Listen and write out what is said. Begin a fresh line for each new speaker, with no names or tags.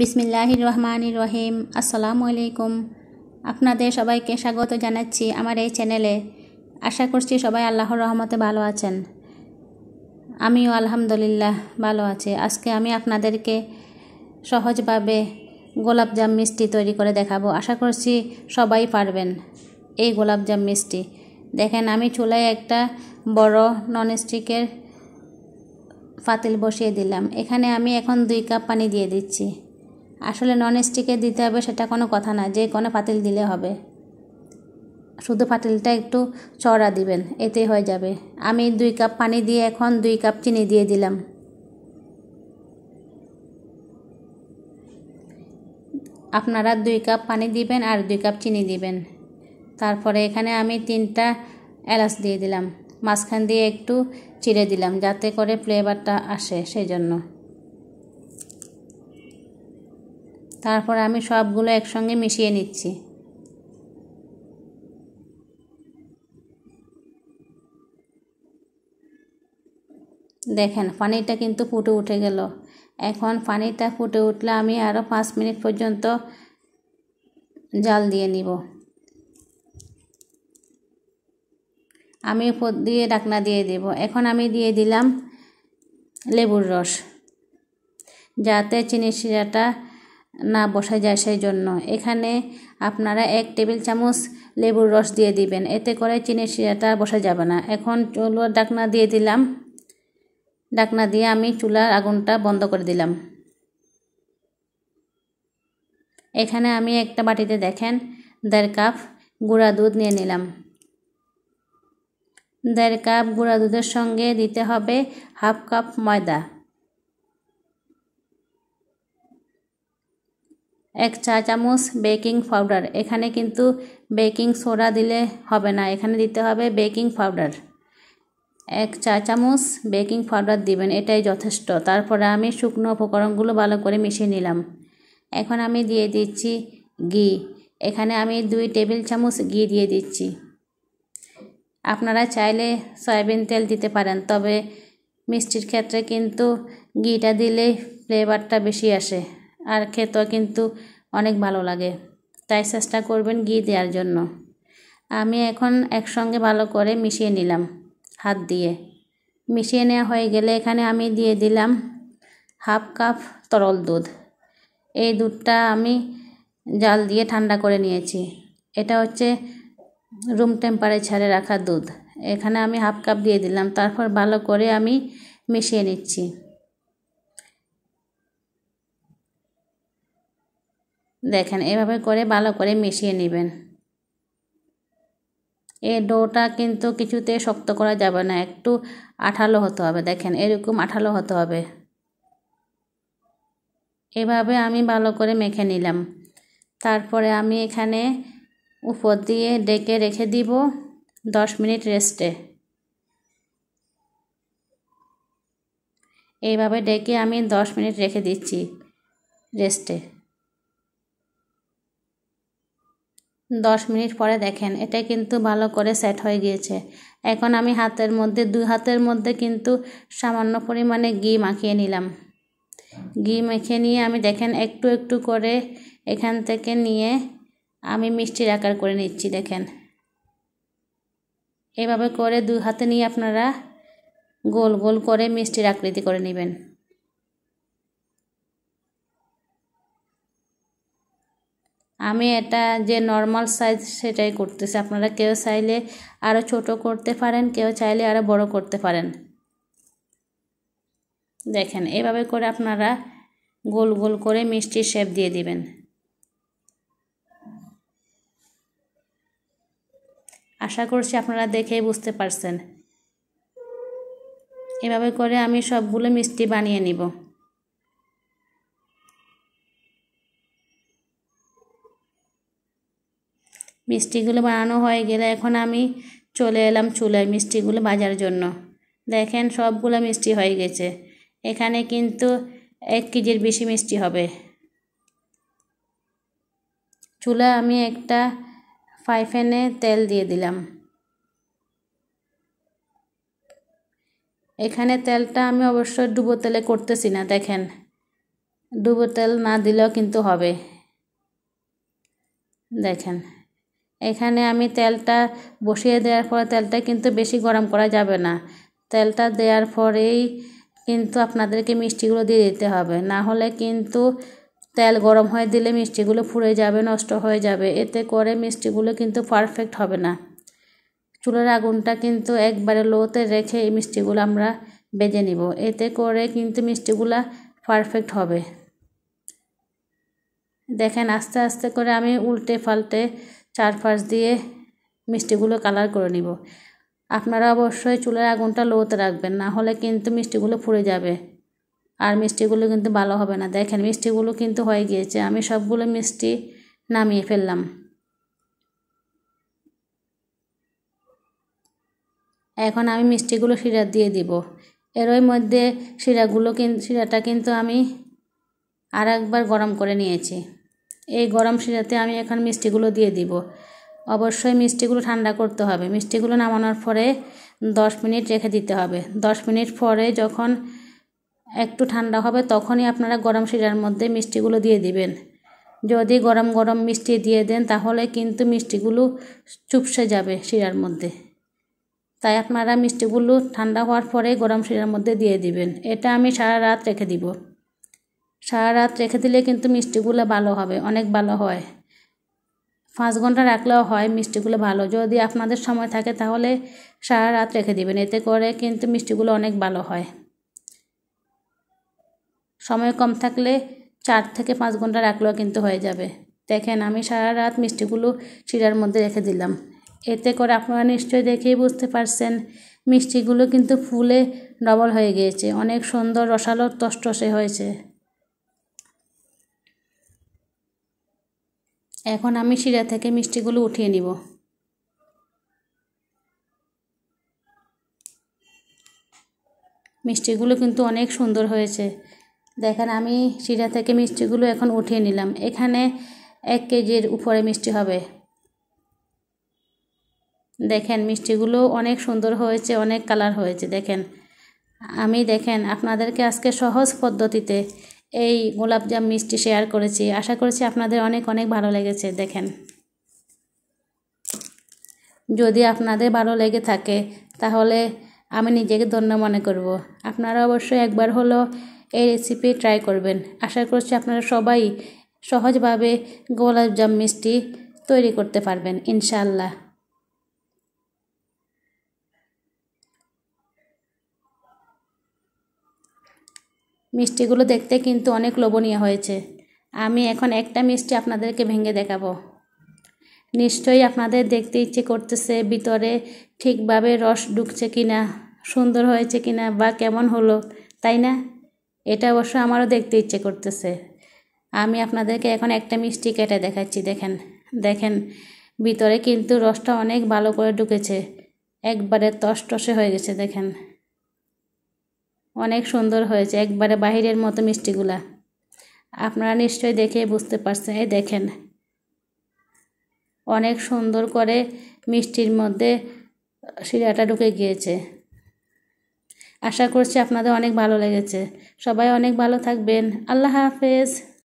বিসমিল্লাহির রহমান রহিম আসসালামু আলাইকুম আপনাদের সবাইকে স্বাগত জানাচ্ছি আমার এই চ্যানেলে আশা করছি সবাই আল্লাহর রহমতে ভালো আছেন আমিও আলহামদুলিল্লাহ ভালো আছি আজকে আমি আপনাদেরকে সহজভাবে গোলাপজাম মিষ্টি তৈরি করে দেখাবো আশা করছি সবাই পারবেন এই গোলাপজাম মিষ্টি দেখেন আমি চুলায় একটা বড় ননস্টিকের ফাতিল বসিয়ে দিলাম এখানে আমি এখন দুই কাপ পানি দিয়ে দিচ্ছি আসলে নন স্টিকে দিতে হবে সেটা কোনো কথা না যে কোনো পাতিল দিলে হবে শুধু পাতিলটা একটু চড়া দিবেন এতে হয়ে যাবে আমি দুই কাপ পানি দিয়ে এখন দুই কাপ চিনি দিয়ে দিলাম আপনারা দুই কাপ পানি দিবেন আর দুই কাপ চিনি দিবেন তারপরে এখানে আমি তিনটা এলাচ দিয়ে দিলাম মাঝখান দিয়ে একটু চিড়ে দিলাম যাতে করে ফ্লেভারটা আসে সেই জন্য তারপর আমি সবগুলো একসঙ্গে মিশিয়ে নিচ্ছি দেখেন পানিটা কিন্তু ফুটে উঠে গেল এখন পানিটা ফুটে উঠলে আমি আরও পাঁচ মিনিট পর্যন্ত জাল দিয়ে নিব আমি উপর দিয়ে ডাকনা দিয়ে দেব এখন আমি দিয়ে দিলাম লেবুর রস যাতে চিনি শিরাটা না বসা যায় সেই জন্য এখানে আপনারা এক টেবিল চামচ লেবুর রস দিয়ে দিবেন এতে করে চিনির শিরাটা বসা যাবে না এখন চুলোর ডাকনা দিয়ে দিলাম ডাকনা দিয়ে আমি চুলার আগুনটা বন্ধ করে দিলাম এখানে আমি একটা বাটিতে দেখেন দেড় কাপ গুঁড়া দুধ নিয়ে নিলাম দেড় কাপ গুঁড়া দুধের সঙ্গে দিতে হবে হাফ কাপ ময়দা এক চা চামচ বেকিং পাউডার এখানে কিন্তু বেকিং সোডা দিলে হবে না এখানে দিতে হবে বেকিং পাউডার এক চা চামচ বেকিং পাউডার দিবেন এটাই যথেষ্ট তারপরে আমি শুকনো উপকরণগুলো ভালো করে মিশিয়ে নিলাম এখন আমি দিয়ে দিচ্ছি ঘি এখানে আমি দুই টেবিল চামচ ঘি দিয়ে দিচ্ছি আপনারা চাইলে সয়াবিন তেল দিতে পারেন তবে মিষ্টির ক্ষেত্রে কিন্তু ঘিটা দিলে ফ্লেভারটা বেশি আসে আর খেতেও কিন্তু অনেক ভালো লাগে তাই চেষ্টা করবেন ঘি দেওয়ার জন্য আমি এখন একসঙ্গে ভালো করে মিশিয়ে নিলাম হাত দিয়ে মিশিয়ে নেওয়া হয়ে গেলে এখানে আমি দিয়ে দিলাম হাফ কাপ তরল দুধ এই দুধটা আমি জাল দিয়ে ঠান্ডা করে নিয়েছি এটা হচ্ছে রুম টেম্পারেচারে রাখা দুধ এখানে আমি হাফ কাপ দিয়ে দিলাম তারপর ভালো করে আমি মিশিয়ে নিচ্ছি দেখেন এভাবে করে ভালো করে মিশিয়ে নেবেন এই ডোটা কিন্তু কিছুতে শক্ত করা যাবে না একটু আঠালো হতে হবে দেখেন এরকম আঠালো হতে হবে এভাবে আমি ভালো করে মেখে নিলাম তারপরে আমি এখানে উপর দিয়ে ডেকে রেখে দিব দশ মিনিট রেস্টে এইভাবে ডেকে আমি দশ মিনিট রেখে দিচ্ছি রেস্টে দশ মিনিট পরে দেখেন এটা কিন্তু ভালো করে সেট হয়ে গিয়েছে এখন আমি হাতের মধ্যে দুই হাতের মধ্যে কিন্তু সামান্য পরিমাণে ঘি মাখিয়ে নিলাম ঘি মেখে নিয়ে আমি দেখেন একটু একটু করে এখান থেকে নিয়ে আমি মিষ্টির আকার করে নিচ্ছি দেখেন এভাবে করে দুই হাতে নিয়ে আপনারা গোল গোল করে মিষ্টির আকৃতি করে নেবেন আমি এটা যে নর্মাল সাইজ সেটাই করতেছি আপনারা কেউ চাইলে আরও ছোট করতে পারেন কেউ চাইলে আরও বড় করতে পারেন দেখেন এভাবে করে আপনারা গোল গোল করে মিষ্টির শেপ দিয়ে দিবেন আশা করছি আপনারা দেখেই বুঝতে পারছেন এভাবে করে আমি সবগুলো মিষ্টি বানিয়ে নিব মিষ্টিগুলো বানানো হয়ে গেলে এখন আমি চলে এলাম চুলায় মিষ্টিগুলো বাজার জন্য দেখেন সবগুলো মিষ্টি হয়ে গেছে এখানে কিন্তু এক কেজির বেশি মিষ্টি হবে চুলা আমি একটা ফাইফেনে তেল দিয়ে দিলাম এখানে তেলটা আমি অবশ্য ডুবো তেলে করতেছি না দেখেন ডুবো তেল না দিলেও কিন্তু হবে দেখেন এখানে আমি তেলটা বসিয়ে দেওয়ার পর তেলটা কিন্তু বেশি গরম করা যাবে না তেলটা দেওয়ার পরেই কিন্তু আপনাদেরকে মিষ্টিগুলো দিয়ে দিতে হবে না হলে কিন্তু তেল গরম হয়ে দিলে মিষ্টিগুলো ফুরে যাবে নষ্ট হয়ে যাবে এতে করে মিষ্টিগুলো কিন্তু পারফেক্ট হবে না চুলের আগুনটা কিন্তু একবারে লোতে রেখে এই মিষ্টিগুলো আমরা বেজে নিব এতে করে কিন্তু মিষ্টিগুলো পারফেক্ট হবে দেখেন আস্তে আস্তে করে আমি উল্টে পাল্টে চারপাশ দিয়ে মিষ্টিগুলো কালার করে নিব আপনারা অবশ্যই চুলের আগুনটা লোতে রাখবেন না হলে কিন্তু মিষ্টিগুলো ফুড়ে যাবে আর মিষ্টিগুলো কিন্তু ভালো হবে না দেখেন মিষ্টিগুলো কিন্তু হয়ে গিয়েছে আমি সবগুলো মিষ্টি নামিয়ে ফেললাম এখন আমি মিষ্টিগুলো শিরা দিয়ে দিব এর ওই মধ্যে শিরাগুলো কিন্তু শিরাটা কিন্তু আমি আর একবার গরম করে নিয়েছি এই গরম সিরাতে আমি এখন মিষ্টিগুলো দিয়ে দিব অবশ্যই মিষ্টিগুলো ঠান্ডা করতে হবে মিষ্টিগুলো নামানোর পরে দশ মিনিট রেখে দিতে হবে দশ মিনিট পরে যখন একটু ঠান্ডা হবে তখনই আপনারা গরম শিরার মধ্যে মিষ্টিগুলো দিয়ে দিবেন যদি গরম গরম মিষ্টি দিয়ে দেন তাহলে কিন্তু মিষ্টিগুলো চুপসে যাবে শিরার মধ্যে তাই আপনারা মিষ্টিগুলো ঠান্ডা হওয়ার পরে গরম শিরার মধ্যে দিয়ে দিবেন এটা আমি সারা রাত রেখে দিব সারা রাত রেখে দিলে কিন্তু মিষ্টিগুলো ভালো হবে অনেক ভালো হয় পাঁচ ঘন্টা রাখলেও হয় মিষ্টিগুলো ভালো যদি আপনাদের সময় থাকে তাহলে সারা রাত রেখে দিবেন এতে করে কিন্তু মিষ্টিগুলো অনেক ভালো হয় সময় কম থাকলে চার থেকে পাঁচ ঘন্টা রাখলেও কিন্তু হয়ে যাবে দেখেন আমি সারা রাত মিষ্টিগুলো শিরার মধ্যে রেখে দিলাম এতে করে আপনারা নিশ্চয়ই দেখেই বুঝতে পারছেন মিষ্টিগুলো কিন্তু ফুলে ডবল হয়ে গিয়েছে অনেক সুন্দর রসালো তষ্টসে হয়েছে এখন আমি শিরা থেকে মিষ্টিগুলো উঠিয়ে নিব মিষ্টিগুলো কিন্তু অনেক সুন্দর হয়েছে দেখেন আমি শিরা থেকে মিষ্টিগুলো এখন উঠিয়ে নিলাম এখানে এক কেজির উপরে মিষ্টি হবে দেখেন মিষ্টিগুলো অনেক সুন্দর হয়েছে অনেক কালার হয়েছে দেখেন আমি দেখেন আপনাদেরকে আজকে সহজ পদ্ধতিতে এই গোলাপজাম মিষ্টি শেয়ার করেছি আশা করছি আপনাদের অনেক অনেক ভালো লেগেছে দেখেন যদি আপনাদের ভালো লেগে থাকে তাহলে আমি নিজেকে ধন্য মনে করব। আপনারা অবশ্যই একবার হলো এই রেসিপি ট্রাই করবেন আশা করছি আপনারা সবাই সহজভাবে গোলাপজাম মিষ্টি তৈরি করতে পারবেন ইনশাল্লাহ মিষ্টিগুলো দেখতে কিন্তু অনেক লোভনীয় হয়েছে আমি এখন একটা মিষ্টি আপনাদেরকে ভেঙে দেখাবো নিশ্চয়ই আপনাদের দেখতে ইচ্ছে করতেছে ভিতরে ঠিকভাবে রস ঢুকছে কি না সুন্দর হয়েছে কি না বা কেমন হলো তাই না এটা অবশ্য আমারও দেখতে ইচ্ছে করতেছে আমি আপনাদেরকে এখন একটা মিষ্টি কেটে দেখাচ্ছি দেখেন দেখেন ভিতরে কিন্তু রসটা অনেক ভালো করে ঢুকেছে একবারে তস টসে হয়ে গেছে দেখেন অনেক সুন্দর হয়েছে একবারে বাহিরের মতো মিষ্টিগুলা আপনারা নিশ্চয়ই দেখে বুঝতে পারছেন এই দেখেন অনেক সুন্দর করে মিষ্টির মধ্যে শিরাটা ঢুকে গিয়েছে আশা করছি আপনাদের অনেক ভালো লেগেছে সবাই অনেক ভালো থাকবেন আল্লাহ হাফেজ